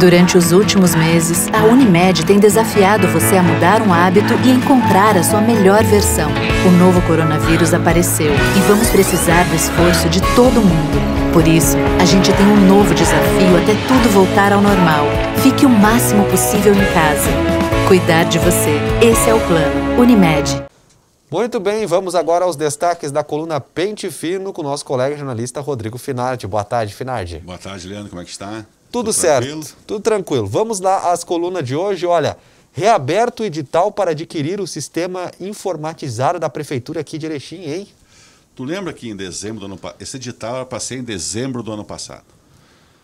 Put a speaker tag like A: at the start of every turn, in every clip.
A: Durante os últimos meses, a Unimed tem desafiado você a mudar um hábito e encontrar a sua melhor versão. O novo coronavírus apareceu e vamos precisar do esforço de todo mundo. Por isso, a gente tem um novo desafio até tudo voltar ao normal. Fique o máximo possível em casa. Cuidar de você. Esse é o plano. Unimed. Muito bem, vamos agora aos destaques da coluna Pente Fino com o nosso colega jornalista Rodrigo Finardi. Boa tarde, Finardi. Boa tarde, Leandro. Como é que está? Tudo, Tudo certo. Tranquilo. Tudo tranquilo. Vamos lá às colunas de hoje. Olha, reaberto o edital para adquirir o sistema informatizado da prefeitura aqui de Erechim, hein? Tu lembra que em dezembro do ano
B: esse edital era passei em dezembro do ano passado.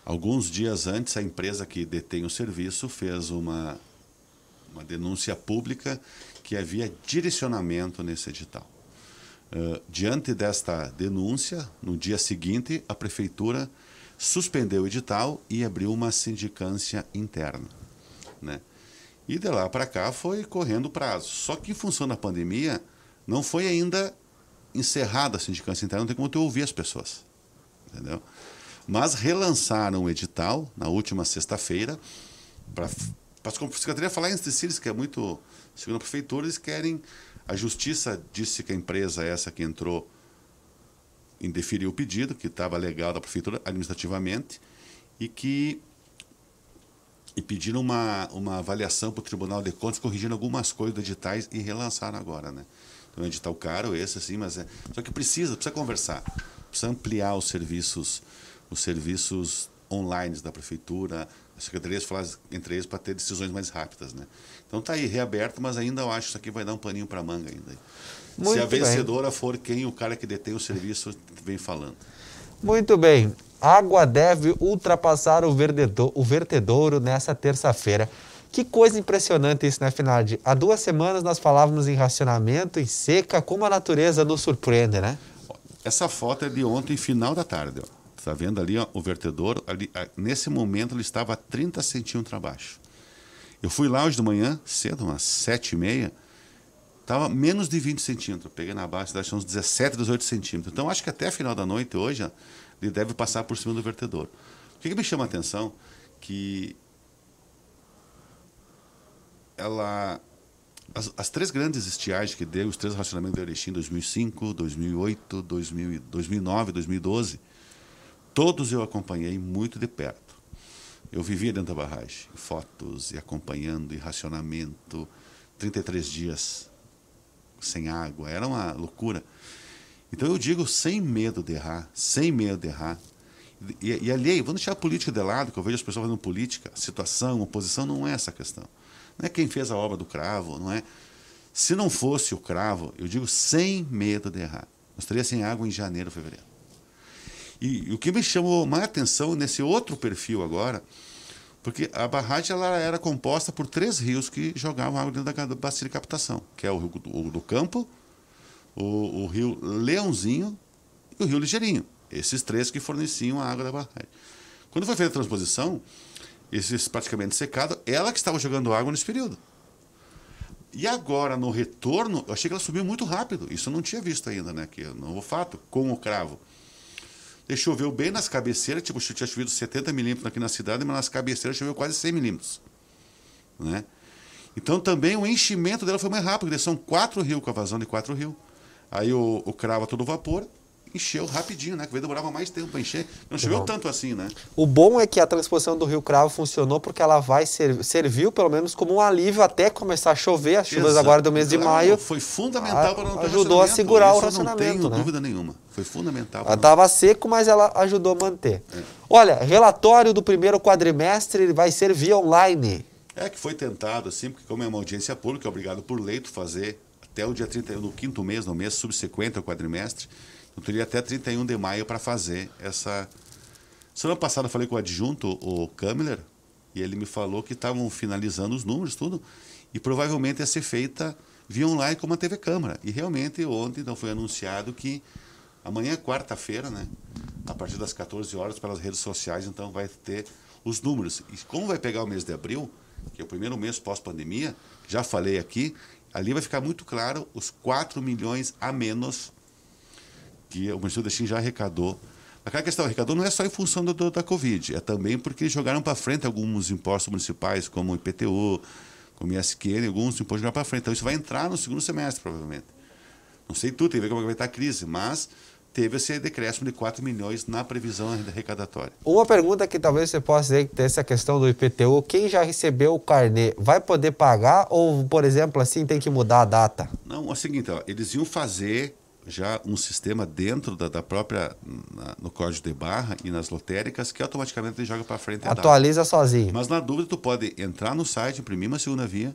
B: Alguns dias antes, a empresa que detém o serviço fez uma, uma denúncia pública que havia direcionamento nesse edital. Uh, diante desta denúncia, no dia seguinte, a prefeitura suspendeu o edital e abriu uma sindicância interna. Né? E de lá para cá foi correndo o prazo. Só que em função da pandemia, não foi ainda encerrada a sindicância interna, não tem como tu ouvir as pessoas. Entendeu? Mas relançaram o edital na última sexta-feira para a falar em si, que é muito. Segundo a prefeitura, eles querem. A justiça disse que a empresa é essa que entrou indeferiu o pedido, que estava legado à prefeitura administrativamente, e que e pediram uma, uma avaliação para o Tribunal de Contas, corrigindo algumas coisas do editais e relançaram agora, né? Então, é um edital caro esse, assim, mas é... Só que precisa, precisa conversar, precisa ampliar os serviços, os serviços online da prefeitura, as secretarias falar entre eles para ter decisões mais rápidas, né? Então tá aí reaberto, mas ainda eu acho que isso aqui vai dar um paninho para manga ainda.
A: Muito Se a vencedora
B: bem. for quem o cara que detém o serviço vem falando.
A: Muito bem. Água deve ultrapassar o, verdedor, o vertedouro nessa terça-feira. Que coisa impressionante isso, né, Finardi? Há duas semanas nós falávamos em racionamento, em seca, como a natureza nos surpreende, né?
B: Essa foto é de ontem, final da tarde. Ó. Está vendo ali ó, o vertedor? Ali, nesse momento ele estava a 30 centímetros abaixo. Eu fui lá hoje de manhã, cedo, umas 7 e meia, estava menos de 20 centímetros. Peguei na base, dá uns 17, 18 centímetros. Então acho que até final da noite hoje ó, ele deve passar por cima do vertedor. O que, que me chama a atenção? Que ela as, as, três grandes estiagens que deu, os três racionamentos do Erechim em 2005, 2008, 2000, 2009, 2012, Todos eu acompanhei muito de perto. Eu vivia dentro da barragem, fotos e acompanhando, e racionamento, 33 dias sem água, era uma loucura. Então eu digo sem medo de errar, sem medo de errar. E, e alheio, vamos deixar a política de lado, que eu vejo as pessoas fazendo política, situação, oposição, não é essa a questão. Não é quem fez a obra do cravo, não é. Se não fosse o cravo, eu digo sem medo de errar. Eu estaria sem água em janeiro, fevereiro. E, e, o que me chamou mais atenção nesse outro perfil agora, porque a barragem ela era composta por três rios que jogavam água dentro da bacia de captação, que é o rio do, do Campo, o, o, rio Leãozinho e o rio Ligeirinho. Esses três que forneciam a água da barragem. Quando foi feita a transposição, esses praticamente secado, ela que estava jogando água nesse período. E agora, no retorno, eu achei que ela subiu muito rápido. Isso eu não tinha visto ainda, né? Que é novo fato, com o cravo choveu bem nas cabeceiras, tipo, tinha chovido 70 milímetros aqui na cidade, mas nas cabeceiras choveu quase 100 milímetros. Né? Então também o enchimento dela foi mais rápido, porque são quatro rios com a vazão de quatro rios. Aí o, o cravo a todo vapor, encheu rapidinho,
A: né? Que demorava mais tempo para encher. Não choveu Não. tanto assim, né? O bom é que a transposição do Rio Cravo funcionou porque ela vai ser, serviu pelo menos como um alívio até começar a chover. As chuvas Exato. agora do mês de maio. Foi fundamental para não ter Ajudou a segurar Isso o racionamento. Não tenho né? dúvida
B: nenhuma. Foi fundamental.
A: Ela estava seco, mas ela ajudou a manter. É. Olha, relatório do primeiro quadrimestre ele vai ser via online.
B: É que foi tentado, assim, porque como é uma audiência pública, é obrigado por leito fazer até o dia 31 do quinto mês, no mês subsequente ao quadrimestre. Então, teria até 31 de maio para fazer essa. Semana passada eu falei com o adjunto, o Kamler, e ele me falou que estavam finalizando os números, tudo, e provavelmente ia ser feita via online com uma TV Câmara. E realmente ontem então, foi anunciado que amanhã, é quarta-feira, né, a partir das 14 horas, pelas redes sociais, então vai ter os números. E como vai pegar o mês de abril, que é o primeiro mês pós-pandemia, já falei aqui, ali vai ficar muito claro os 4 milhões a menos que o Ministério da China já arrecadou. Aquela questão arrecadou não é só em função do, do, da Covid, é também porque jogaram para frente alguns impostos municipais, como o IPTU, como o ISQN, alguns impostos jogaram para frente. Então isso vai entrar no segundo semestre, provavelmente. Não sei tudo, tem que ver como vai estar a crise, mas teve esse decréscimo de 4 milhões na previsão arrecadatória.
A: Uma pergunta que talvez você possa dizer que tem essa questão do IPTU, quem já recebeu o carnê vai poder pagar ou, por exemplo, assim tem que mudar a data?
B: Não, é o seguinte, ó, eles iam fazer já um sistema dentro da, da própria na, no código de barra e nas lotéricas que automaticamente ele joga para frente. Atualiza
A: sozinho. Mas
B: na dúvida tu pode entrar no site, imprimir uma segunda via,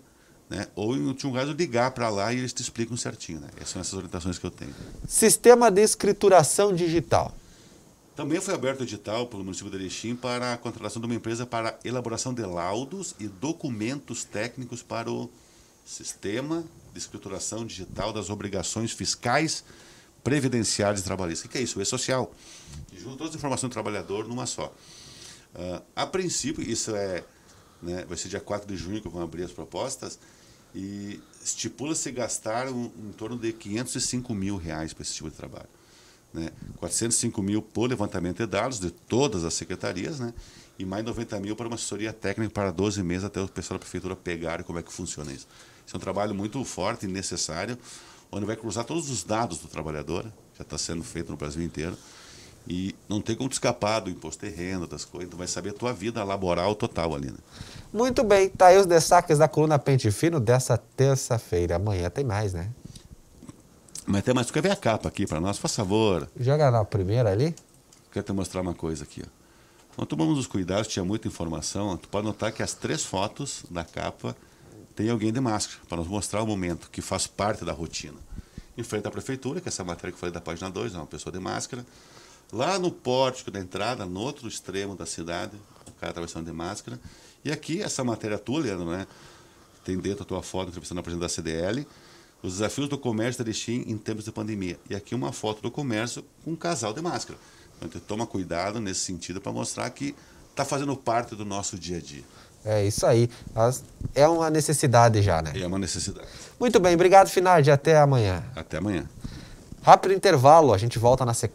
B: né? Ou em último caso ligar para lá e eles te explicam certinho, né? Essas são essas orientações que eu tenho.
A: Sistema de escrituração digital.
B: Também foi aberto digital pelo município de Erechim para a contratação de uma empresa para elaboração de laudos e documentos técnicos para o Sistema de Escrituração Digital das Obrigações Fiscais Previdenciárias e Trabalhistas. O que é isso? O E-Social. Que junta todas as informações do trabalhador numa só. Uh, a princípio, isso é. Né, vai ser dia 4 de junho que vão abrir as propostas. E estipula-se gastar um, em torno de 505 mil reais para esse tipo de trabalho. Né? 405 mil por levantamento de dados de todas as secretarias, né? e mais 90 mil para uma assessoria técnica para 12 meses até o pessoal da prefeitura pegar como é que funciona isso. Isso é um trabalho muito forte e necessário, onde vai cruzar todos os dados do trabalhador, já está sendo feito no Brasil inteiro, e não tem como te escapar do imposto de renda, das coisas, tu vai saber a tua vida laboral total ali. Né?
A: Muito bem, tá aí os destaques da coluna Pente Fino dessa terça-feira. Amanhã tem mais, né?
B: Mas tem mais, tu quer ver a capa aqui para nós, faz favor.
A: Joga na primeira ali.
B: Quero te mostrar uma coisa aqui. Nós tomamos os cuidados, tinha muita informação. Tu pode notar que as três fotos da capa tem alguém de máscara, para nos mostrar o momento que faz parte da rotina. Em frente à prefeitura, que é essa matéria que eu falei da página 2, é uma pessoa de máscara. Lá no pórtico da entrada, no outro extremo da cidade, o cara atravessando de máscara. E aqui, essa matéria tua, Leandro, né? Tem dentro a tua foto, entrevistando a presidente da CDL os desafios do comércio da Erechim em tempos de pandemia. E aqui uma foto do comércio com um casal de máscara. Então, toma cuidado nesse sentido para mostrar que está fazendo parte do nosso dia a dia.
A: É isso aí. É uma necessidade já, né? É uma necessidade. Muito bem, obrigado, Finardi. Até amanhã. Até amanhã. Rápido intervalo, a gente volta na sequência.